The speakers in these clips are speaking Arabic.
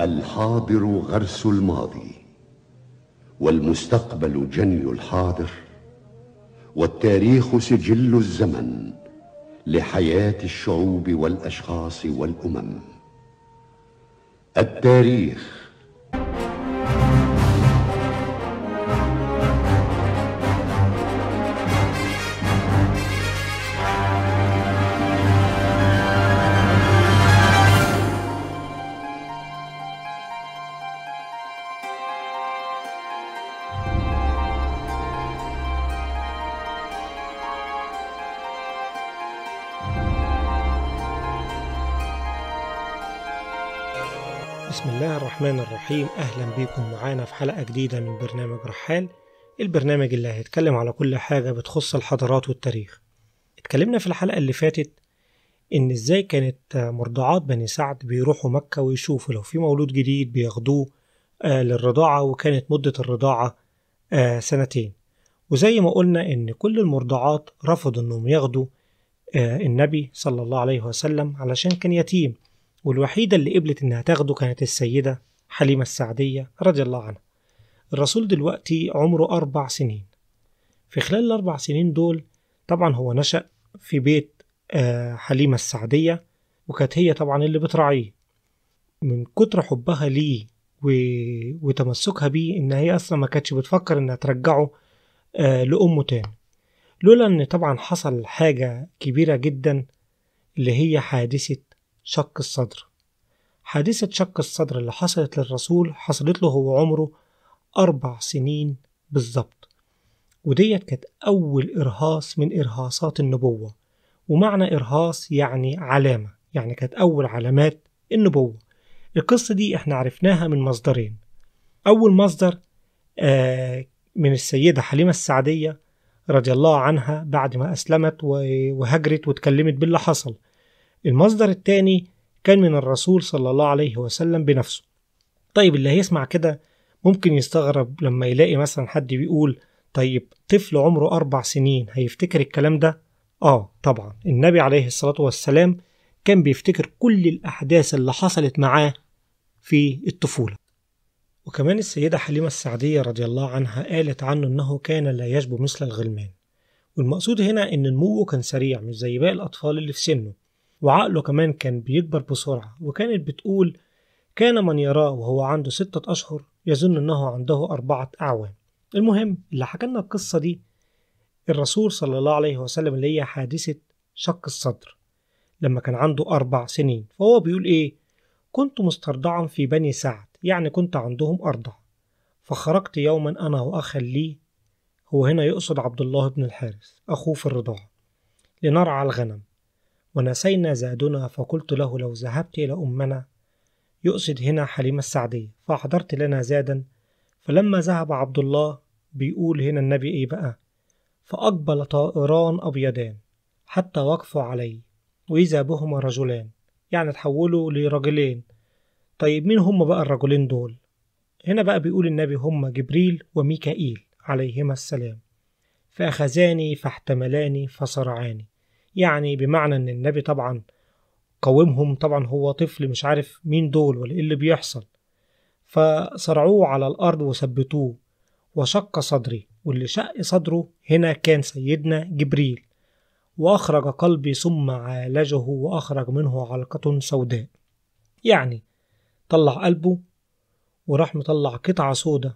الحاضر غرس الماضي والمستقبل جني الحاضر والتاريخ سجل الزمن لحياه الشعوب والاشخاص والامم التاريخ بسم الله الرحمن الرحيم أهلا بيكم معانا في حلقة جديدة من برنامج رحال البرنامج اللي هيتكلم على كل حاجة بتخص الحضارات والتاريخ اتكلمنا في الحلقة اللي فاتت إن إزاي كانت مرضعات بني سعد بيروحوا مكة ويشوفوا لو في مولود جديد بياخدوه آه، للرضاعة وكانت مدة الرضاعة آه، سنتين وزي ما قلنا إن كل المرضعات رفضوا إنهم ياخدوا آه، النبي صلى الله عليه وسلم علشان كان يتيم والوحيدة اللي قبلت إنها تاخده كانت السيدة حليمة السعدية رضي الله عنها الرسول دلوقتي عمره أربع سنين في خلال الأربع سنين دول طبعا هو نشأ في بيت آه، حليمة السعدية وكانت هي طبعا اللي بتراعيه من كتر حبها ليه و... وتمسكها بيه إن هي أصلا ما كانتش بتفكر إنها ترجعه آه، لأمه تاني لولا إن طبعا حصل حاجة كبيرة جدا اللي هي حادثة شق الصدر حادثة شق الصدر اللي حصلت للرسول حصلت له هو عمره أربع سنين بالظبط وديت كانت أول إرهاص من إرهاصات النبوة ومعنى إرهاص يعني علامة يعني كانت أول علامات النبوة القصة دي احنا عرفناها من مصدرين أول مصدر آه، من السيدة حليمة السعدية رضي الله عنها بعد ما أسلمت وهجرت واتكلمت باللي حصل المصدر الثاني كان من الرسول صلى الله عليه وسلم بنفسه طيب اللي هيسمع كده ممكن يستغرب لما يلاقي مثلا حد بيقول طيب طفل عمره أربع سنين هيفتكر الكلام ده؟ آه طبعا النبي عليه الصلاة والسلام كان بيفتكر كل الأحداث اللي حصلت معاه في الطفولة وكمان السيدة حليمة السعدية رضي الله عنها قالت عنه إنه كان لا يشبه مثل الغلمان والمقصود هنا إن نموه كان سريع مش زي باقي الأطفال اللي في سنه وعقله كمان كان بيكبر بسرعة وكانت بتقول كان من يراه وهو عنده ستة أشهر يظن أنه عنده أربعة أعوام المهم اللي حكالنا القصة دي الرسول صلى الله عليه وسلم اللي هي حادثة شق الصدر لما كان عنده أربع سنين فهو بيقول إيه كنت مسترضعا في بني سعد يعني كنت عندهم أرضع فخرجت يوما أنا وأخا لي هو هنا يقصد عبد الله بن الحارث أخوه في الرضاعة لنرعى الغنم ونسينا زادنا فقلت له لو ذهبت إلى أمنا يقصد هنا حليمة السعدية فأحضرت لنا زادا فلما ذهب عبد الله بيقول هنا النبي إيه بقى فأقبل طائران أبيضان حتى وقفوا علي وإذا بهما رجلان يعني تحولوا لرجلين طيب مين هم بقى الرجلين دول هنا بقى بيقول النبي هم جبريل وميكائيل عليهما السلام فأخذاني فاحتملاني فصرعاني يعني بمعنى ان النبي طبعا قاومهم طبعا هو طفل مش عارف مين دول ولا ايه اللي بيحصل فصرعوه على الارض وثبتوه وشق صدري واللي شق صدره هنا كان سيدنا جبريل واخرج قلبي ثم عالجه واخرج منه علقة سوداء يعني طلع قلبه وراح مطلع قطعة سوداء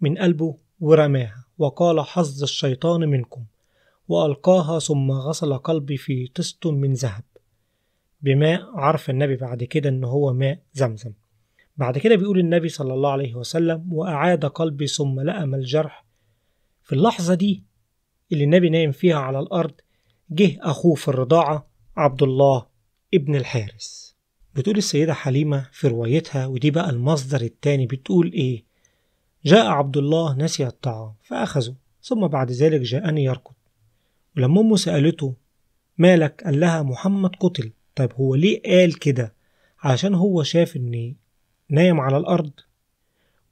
من قلبه ورماها وقال حظ الشيطان منكم وألقاها ثم غسل قلبي في طست من ذهب بماء عرف النبي بعد كده إن هو ماء زمزم بعد كده بيقول النبي صلى الله عليه وسلم وأعاد قلبي ثم لأم الجرح في اللحظة دي اللي النبي نايم فيها على الأرض جه أخوه في الرضاعة عبد الله ابن الحارس بتقول السيدة حليمة في روايتها ودي بقى المصدر التاني بتقول إيه جاء عبد الله نسي الطعام فأخذه ثم بعد ذلك جاءني يركض ولما أمه سألته مالك قال لها محمد قتل طيب هو ليه قال كده عشان هو شاف إن نايم على الأرض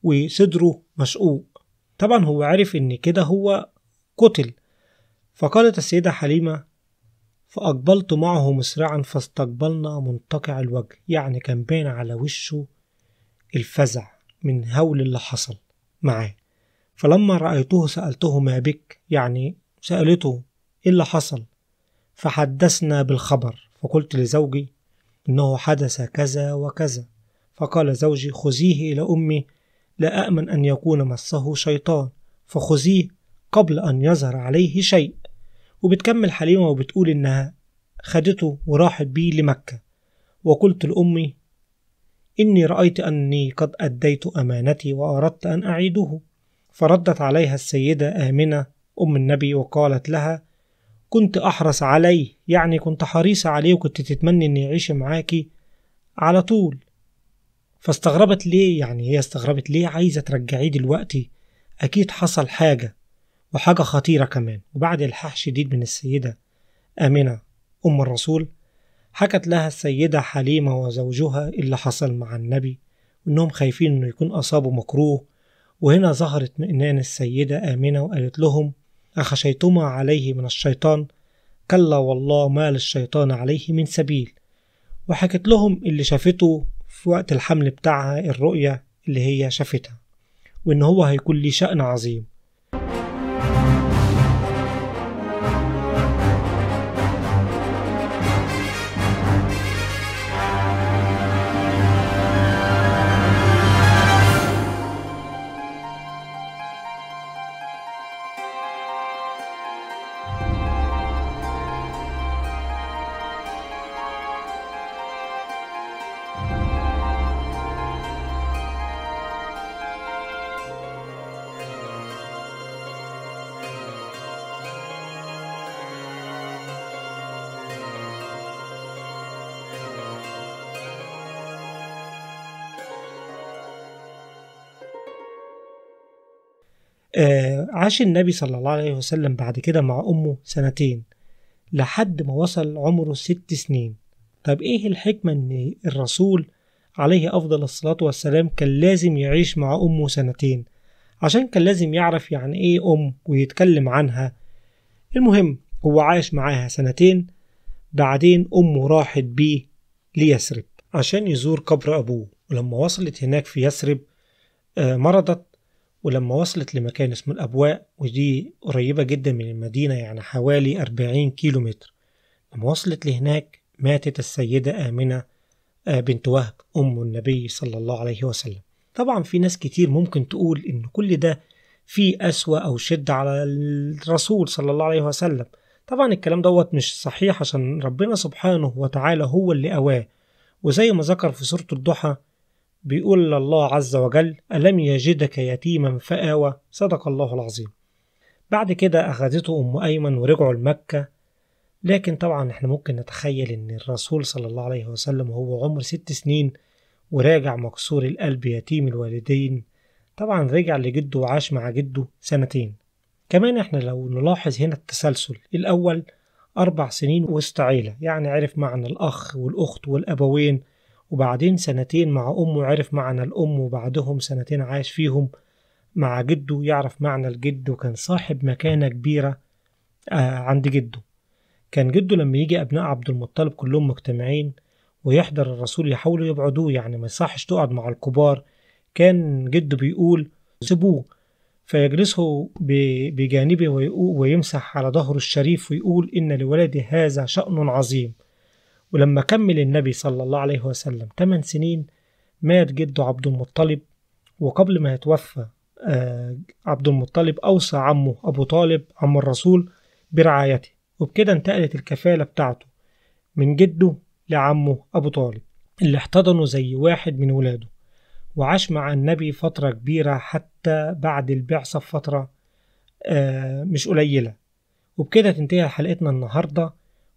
وصدره مشقوق طبعا هو عرف إن كده هو قتل فقالت السيدة حليمة فأقبلت معه مسرعا فاستقبلنا منتقع الوجه يعني كان باين على وشه الفزع من هول اللي حصل معاه فلما رأيته سألته ما بك يعني سألته إيه اللي حصل؟ فحدثنا بالخبر فقلت لزوجي إنه حدث كذا وكذا فقال زوجي خذيه إلى أمي لا أأمن أن يكون مسه شيطان فخذيه قبل أن يظهر عليه شيء وبتكمل حليمة وبتقول إنها خدته وراحت بيه لمكة وقلت لأمي إني رأيت أني قد أديت أمانتي وأردت أن أعيده فردت عليها السيدة آمنة أم النبي وقالت لها كنت أحرص عليه يعني كنت حريصة عليه وكنت تتمني إنه يعيش معاكي على طول فاستغربت ليه يعني هي استغربت ليه عايزة ترجعيه دلوقتي أكيد حصل حاجة وحاجة خطيرة كمان وبعد إلحاح شديد من السيدة آمنة أم الرسول حكت لها السيدة حليمة وزوجها اللي حصل مع النبي وإنهم خايفين إنه يكون أصابه مكروه وهنا ظهرت مئنان السيدة آمنة وقالت لهم أخشيتما عليه من الشيطان كلا والله ما للشيطان عليه من سبيل وحكت لهم اللي شافته في وقت الحمل بتاعها الرؤية اللي هي شافتها وإن هو هيكون ليه شأن عظيم آه، عاش النبي صلى الله عليه وسلم بعد كده مع أمه سنتين لحد ما وصل عمره ست سنين طب إيه الحكمة إن الرسول عليه أفضل الصلاة والسلام كان لازم يعيش مع أمه سنتين عشان كان لازم يعرف يعني إيه أم ويتكلم عنها المهم هو عاش معاها سنتين بعدين أمه راحت بيه ليثرب عشان يزور قبر أبوه ولما وصلت هناك في يثرب آه، مرضت ولما وصلت لمكان اسمه الأبواء ودي قريبة جدا من المدينة يعني حوالي أربعين كيلو متر لما وصلت لهناك ماتت السيدة آمنة آه، بنت وهب أم النبي صلى الله عليه وسلم طبعا في ناس كتير ممكن تقول إن كل ده في أسوة أو شد على الرسول صلى الله عليه وسلم طبعا الكلام دوت مش صحيح عشان ربنا سبحانه وتعالى هو اللي أواه وزي ما ذكر في سورة الضحى بيقول الله عز وجل ألم يجدك يتيما فآوى صدق الله العظيم بعد كده أخذته أم أيمن ورجعوا لمكة لكن طبعا احنا ممكن نتخيل ان الرسول صلى الله عليه وسلم وهو عمر ست سنين وراجع مكسور القلب يتيم الوالدين طبعا رجع لجده وعاش مع جده سنتين كمان احنا لو نلاحظ هنا التسلسل الأول أربع سنين وسط عيلة يعني عرف معنى الأخ والأخت والأبوين وبعدين سنتين مع أمه عرف معنى الأم وبعدهم سنتين عاش فيهم مع جده يعرف معنى الجد وكان صاحب مكانة كبيرة آه، عند جده كان جده لما يجي أبناء عبد المطلب كلهم مجتمعين ويحضر الرسول يحاولوا يبعدوه يعني ما يصحش تقعد مع الكبار كان جده بيقول سيبوه فيجلسه بجانبه ويمسح على ظهره الشريف ويقول إن لولدي هذا شأن عظيم ولما كمل النبي صلى الله عليه وسلم 8 سنين مات جده عبد المطلب وقبل ما يتوفى آه، عبد المطلب أوصى عمه أبو طالب عم الرسول برعايته وبكده انتقلت الكفالة بتاعته من جده لعمه أبو طالب اللي احتضنه زي واحد من ولاده وعاش مع النبي فترة كبيرة حتى بعد البعثة بفترة آه، مش قليلة وبكده تنتهي حلقتنا النهاردة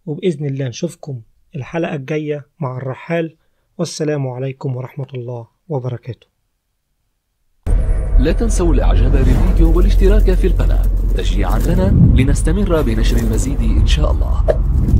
وبإذن الله نشوفكم الحلقة الجاية مع الرحال والسلام عليكم ورحمة الله وبركاته لا تنسوا الإعجاب بالفيديو والاشتراك في القناة تشجيعا لنا لنستمر بنشر المزيد إن شاء الله